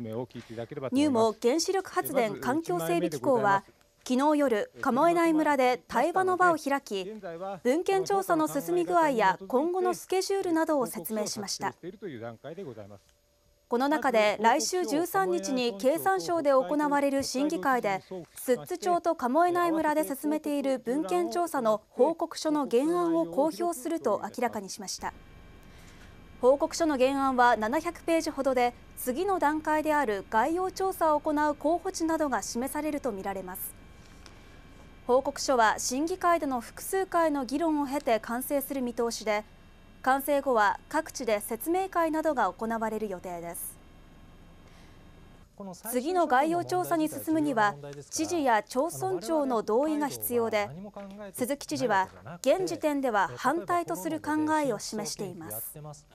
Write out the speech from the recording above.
NUMO 原子力発電環境整備機構は昨日夜、鴨江内村で対話の場を開き文献調査の進み具合や今後のスケジュールなどを説明しました。この中で来週13日に経産省で行われる審議会で寿都町と鴨江内村で進めている文献調査の報告書の原案を公表すると明らかにしました。報告書の原案は700ページほどで次の段階である概要調査を行う候補地などが示されるとみられます報告書は審議会での複数回の議論を経て完成する見通しで完成後は各地で説明会などが行われる予定です次の概要調査に進むには知事や町村長の同意が必要で鈴木知事は現時点では反対とする考えを示しています。